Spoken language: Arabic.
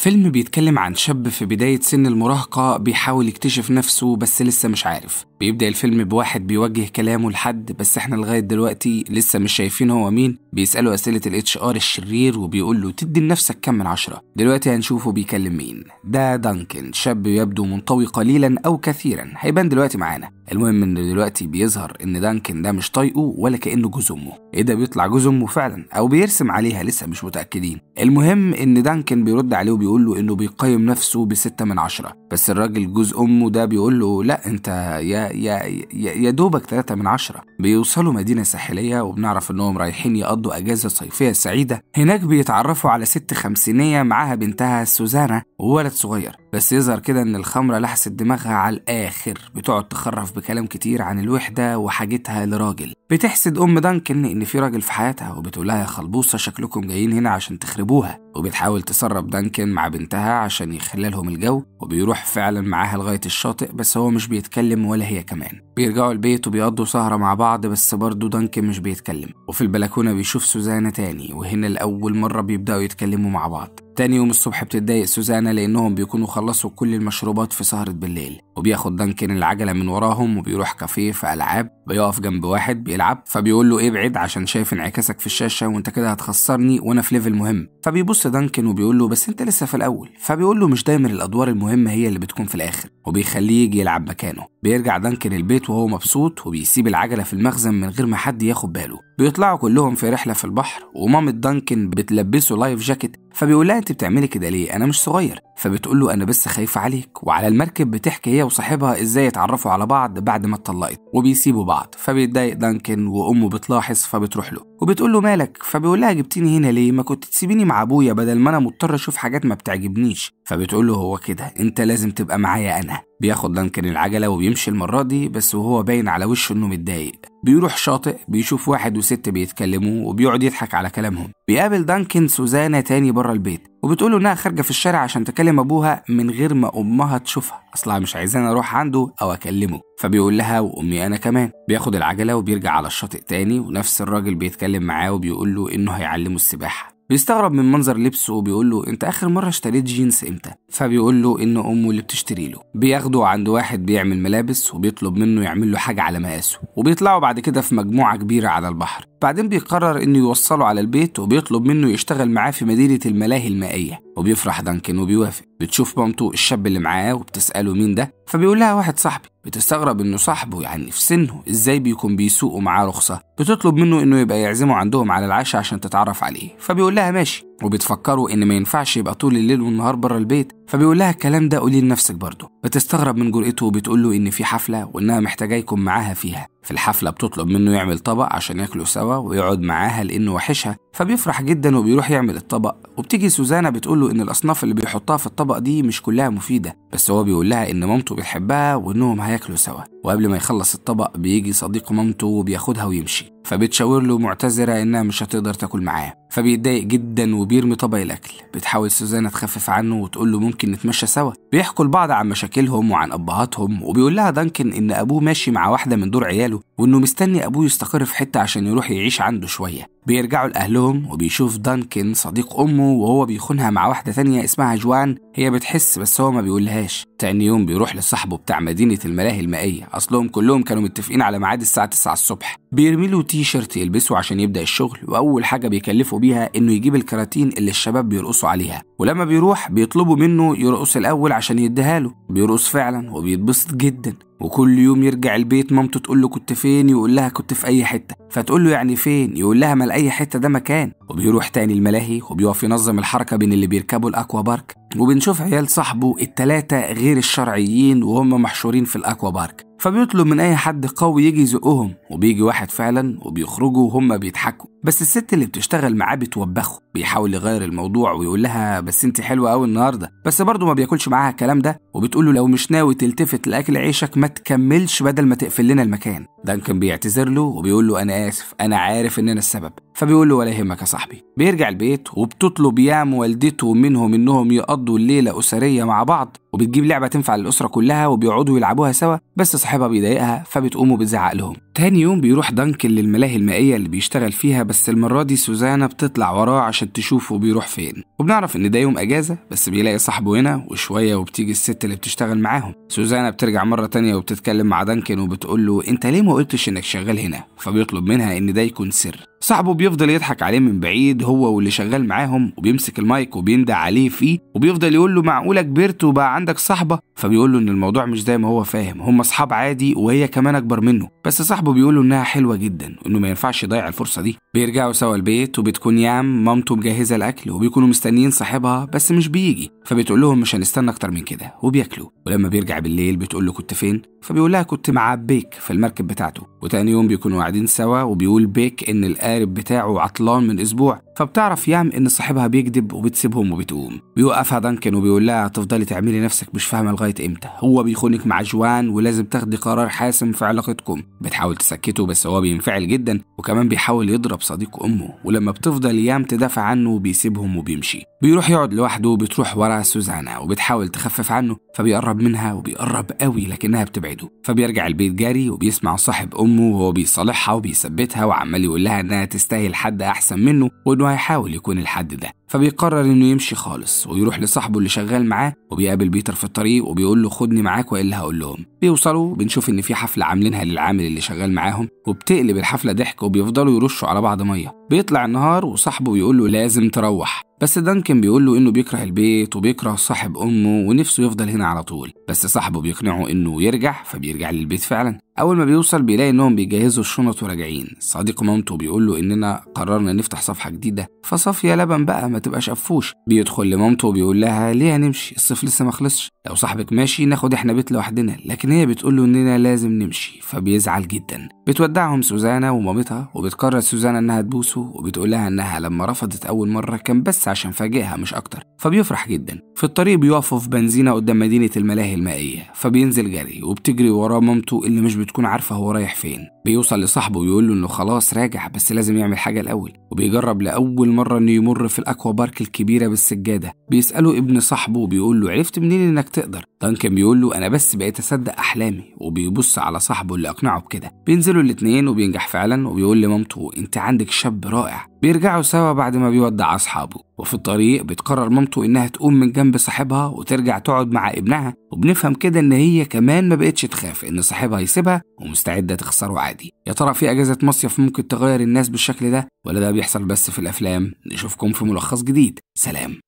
فيلم بيتكلم عن شاب في بداية سن المراهقة بيحاول يكتشف نفسه بس لسه مش عارف بيبدأ الفيلم بواحد بيوجه كلامه لحد بس احنا لغاية دلوقتي لسه مش شايفين هو مين بيسأله أسئلة الاتش ار الشرير وبيقول له تدي لنفسك كم من عشرة دلوقتي هنشوفه بيكلم مين ده دانكن شاب يبدو منطوي قليلا أو كثيرا هيبان دلوقتي معانا المهم ان دلوقتي بيظهر ان دانكن ده مش طايقه ولا كأنه جوز أمه ايه ده بيطلع جوز أمه فعلا أو بيرسم عليها لسه مش متأكدين المهم ان دانكن بيرد عليه بيقول له إنه بيقيم نفسه بستة من عشرة بس الراجل جوز امه ده بيقول له لا انت يا يا يا, يا دوبك ثلاثة من عشرة بيوصلوا مدينه ساحليه وبنعرف انهم رايحين يقضوا اجازه صيفيه سعيده هناك بيتعرفوا على ست خمسينيه معاها بنتها سوزانا وولد صغير بس يظهر كده ان الخمره لحست دماغها على الاخر بتقعد تخرف بكلام كتير عن الوحده وحاجتها لراجل بتحسد ام دانكن ان في راجل في حياتها وبتقولها يا خلبوصه شكلكم جايين هنا عشان تخربوها وبتحاول تسرب دانكن مع بنتها عشان يخللهم الجو وبيروح بتروح فعلا معاها لغاية الشاطئ بس هو مش بيتكلم ولا هي كمان بيرجعوا البيت وبيقضوا سهرة مع بعض بس برضه دانكن مش بيتكلم وفي البلكونة بيشوف سوزانا تاني وهنا لأول مرة بيبدأوا يتكلموا مع بعض تاني يوم الصبح بتتضايق سوزانا لأنهم بيكونوا خلصوا كل المشروبات في سهرة بالليل وبياخد دانكن العجلة من وراهم وبيروح كافيه في ألعاب بيقف جنب واحد بيلعب فبيقول له ايه ابعد عشان شايف انعكاسك في الشاشه وانت كده هتخسرني وانا في ليفل مهم فبيبص دانكن وبيقول له بس انت لسه في الاول فبيقول له مش دايما الادوار المهمه هي اللي بتكون في الاخر وبيخليه يجي يلعب مكانه بيرجع دانكن البيت وهو مبسوط وبيسيب العجله في المخزن من غير ما حد ياخد باله بيطلعوا كلهم في رحله في البحر ومامة دانكن بتلبسه لايف جاكيت فبيقول لها انت بتعملي كده ليه انا مش صغير فبتقول له أنا بس خايفة عليك وعلى المركب بتحكي هي وصاحبها إزاي اتعرفوا على بعض بعد ما اتطلقت وبيسيبوا بعض فبيتضايق دانكن وأمه بتلاحظ فبتروح له وبتقول له مالك فبيقول لها جبتيني هنا ليه ما كنت تسيبيني مع ابويا بدل ما انا مضطر اشوف حاجات ما بتعجبنيش فبتقول له هو كده انت لازم تبقى معايا انا بياخد لانكن العجله وبيمشي المره دي بس وهو باين على وشه انه متضايق بيروح شاطئ بيشوف واحد وست بيتكلموا وبيقعد يضحك على كلامهم بيقابل دانكن سوزانا تاني بره البيت وبتقول انها خارجه في الشارع عشان تكلم ابوها من غير ما امها تشوفها اصلها مش عايزاني اروح عنده او اكلمه فبيقول لها وأمي أنا كمان بياخد العجلة وبيرجع على الشاطئ تاني ونفس الراجل بيتكلم معاه وبيقول له إنه هيعلمه السباحة بيستغرب من منظر لبسه وبيقول له انت اخر مره اشتريت جينز امتى فبيقول له ان امه اللي بتشتري له بياخده عند واحد بيعمل ملابس وبيطلب منه يعمل له حاجه على مقاسه وبيطلعوا بعد كده في مجموعه كبيره على البحر بعدين بيقرر انه يوصله على البيت وبيطلب منه يشتغل معاه في مدينه الملاهي المائيه وبيفرح دانكن وبيوافق بتشوف مامته الشاب اللي معاه وبتساله مين ده فبيقول لها واحد صاحبي بتستغرب إنه صاحبه يعني في سنه إزاي بيكون بيسوق ومعاه رخصة بتطلب منه إنه يبقى يعزمه عندهم على العشاء عشان تتعرف عليه فبيقول لها ماشي وبتفكروا ان ما ينفعش يبقى طول الليل والنهار بره البيت فبيقول لها الكلام ده قولي لنفسك برضه بتستغرب من جرأته وبتقول له ان في حفله وانها يكون معاها فيها في الحفله بتطلب منه يعمل طبق عشان ياكلوا سوا ويقعد معاها لانه وحشها فبيفرح جدا وبيروح يعمل الطبق وبتيجي سوزانا بتقول له ان الاصناف اللي بيحطها في الطبق دي مش كلها مفيده بس هو بيقول لها ان مامته بتحبها وانهم هياكلوا سوا وقبل ما يخلص الطبق بيجي صديق مامته وبياخدها ويمشي فبتشاور له معتذره انها مش هتقدر تاكل معاه فبيتضايق جدا وبيرمي طبق الاكل بتحاول سوزانا تخفف عنه وتقول له ممكن نتمشى سوا بيحكوا لبعض عن مشاكلهم وعن ابهاتهم وبيقول لها دانكن ان ابوه ماشي مع واحده من دور عياله وانه مستني ابوه يستقر في حته عشان يروح يعيش عنده شويه بيرجعوا لاهلهم وبيشوف دانكن صديق امه وهو بيخونها مع واحده تانية اسمها جوان هي بتحس بس هو ما بيقولهاش تاني يوم بيروح لصاحبه بتاع مدينه الملاهي المائيه اصلهم كلهم كانوا متفقين على ميعاد الساعه 9 الصبح بيرمي له تي شيرت يلبسه عشان يبدا الشغل واول حاجه بيكلفه بيها انه يجيب الكراتين اللي الشباب بيرقصوا عليها ولما بيروح بيطلبوا منه يرقص الاول عشان يديها له بيرقص فعلا وبيتبسط جدا وكل يوم يرجع البيت مامته تقول له كنت فين يقول لها كنت في اي حته فتقول له يعني فين يقول لها ما اي حته ده مكان وبيروح تاني الملاهي وبيقف ينظم الحركه بين اللي بيركبوا الاكوا بارك وبنشوف عيال صاحبه التلاتة غير الشرعيين وهم محشورين في الاكوا بارك فبيطلب من أي حد قوي يجي يزقهم وبيجي واحد فعلا وبيخرجوا وهم بيضحكوا بس الست اللي بتشتغل معاه بتوبخه بيحاول يغير الموضوع ويقول لها بس انت حلوة قوي النهاردة بس برضه ما بياكلش معاها الكلام ده وبتقول له لو مش ناوي تلتفت لأكل عيشك ما تكملش بدل ما تقفل لنا المكان دان كان بيعتذر له وبيقول له أنا آسف أنا عارف إن أنا السبب فبيقول له ولا يهمك يا صاحبي بيرجع البيت وبتطلب يام والدته منهم انهم يقضوا الليله اسريه مع بعض وبتجيب لعبه تنفع للاسره كلها وبيقعدوا يلعبوها سوا بس صاحبها بيضايقها فبتقوم وبتزعق لهم تاني يوم بيروح دانكن للملاهي المائية اللي بيشتغل فيها بس المرة دي سوزانا بتطلع وراه عشان تشوفه بيروح فين وبنعرف إن ده يوم أجازة بس بيلاقي صاحبه هنا وشوية وبتيجي الست اللي بتشتغل معاهم سوزانا بترجع مرة تانية وبتتكلم مع دانكن وبتقول له أنت ليه ما قلتش إنك شغال هنا فبيطلب منها إن ده يكون سر صاحبه بيفضل يضحك عليه من بعيد هو واللي شغال معاهم وبيمسك المايك وبيندع عليه فيه وبيفضل يقول له معقوله كبرت وبقى عندك صاحبه فبيقول له ان الموضوع مش زي ما هو فاهم هم اصحاب عادي وهي كمان اكبر منه بس صاحبه صحابه بيقولوا إنها حلوة جدا وإنه ما ينفعش يضيع الفرصة دي بيرجعوا سوا البيت وبتكون يام مامته مجهزة الأكل وبيكونوا مستنيين صاحبها بس مش بيجي فبتقول لهم مش هنستنى أكتر من كده وبياكلوا ولما بيرجع بالليل بتقول له كنت فين فبيقول لها كنت مع بيك في المركب بتاعته وتاني يوم بيكونوا قاعدين سوا وبيقول بيك إن القارب بتاعه عطلان من أسبوع فبتعرف يام إن صاحبها بيكذب وبتسيبهم وبتقوم بيوقفها دانكن وبيقول لها هتفضلي تعملي نفسك مش فاهمة لغاية إمتى هو بيخونك مع جوان ولازم تاخدي قرار حاسم في علاقتكم بتحاول تسكته بس هو بينفعل جدا وكمان بيحاول يضرب صديق أمه ولما بتفضل يام تدافع عنه بيسيبهم وبيمشي بيروح يقعد لوحده وبتروح ورا سوزانا وبتحاول تخفف عنه فبيقرب منها وبيقرب قوي لكنها بتبعده فبيرجع البيت جاري وبيسمع صاحب أمه وهو بيصالحها وبيثبتها وعمال يقول لها إنها تستاهل حد أحسن منه وإنه هيحاول يكون الحد ده فبيقرر انه يمشي خالص ويروح لصاحبه اللي شغال معاه وبيقابل بيتر في الطريق وبيقول له خدني معاك والا هقول لهم بيوصلوا بنشوف ان في حفله عاملينها للعامل اللي شغال معاهم وبتقلب الحفله ضحك وبيفضلوا يرشوا على بعض ميه بيطلع النهار وصاحبه بيقول له لازم تروح بس دانكن بيقول له انه بيكره البيت وبيكره صاحب امه ونفسه يفضل هنا على طول بس صاحبه بيقنعه انه يرجع فبيرجع للبيت فعلا اول ما بيوصل بيلاقي انهم بيجهزوا الشنط وراجعين صديق مامته بيقول له اننا قررنا نفتح صفحه جديده فصافيه لبن بقى ما تبقاش قفوش بيدخل لمامته وبيقول لها ليه هنمشي يعني الصيف لسه ما خلصش لو صاحبك ماشي ناخد احنا بيت لوحدنا لكن هي بتقول له اننا لازم نمشي فبيزعل جدا بتودعهم سوزانا ومامتها وبتقرر سوزانا انها تبوسه وبتقول لها انها لما رفضت اول مره كان بس عشان فاجئها مش اكتر فبيفرح جدا في الطريق بيقفوا في بنزينه قدام مدينه الملاهي المائيه فبينزل جري وبتجري وراه مامته اللي مش بتكون عارفه هو رايح فين بيوصل لصاحبه ويقول له انه خلاص راجع بس لازم يعمل حاجه الاول وبيجرب لاول مره انه يمر في الاكوا بارك الكبيره بالسجاده بيساله ابن صاحبه وبيقول له عرفت منين انك تقدر دانكن بيقول له أنا بس بقيت أصدق أحلامي وبيبص على صاحبه اللي أقنعه بكده بينزلوا الاتنين وبينجح فعلا وبيقول لمامته أنت عندك شاب رائع بيرجعوا سوا بعد ما بيودع أصحابه وفي الطريق بتقرر مامته إنها تقوم من جنب صاحبها وترجع تقعد مع ابنها وبنفهم كده إن هي كمان ما بقتش تخاف إن صاحبها يسيبها ومستعدة تخسره عادي يا ترى في أجازة مصيف ممكن تغير الناس بالشكل ده ولا ده بيحصل بس في الأفلام نشوفكم في ملخص جديد سلام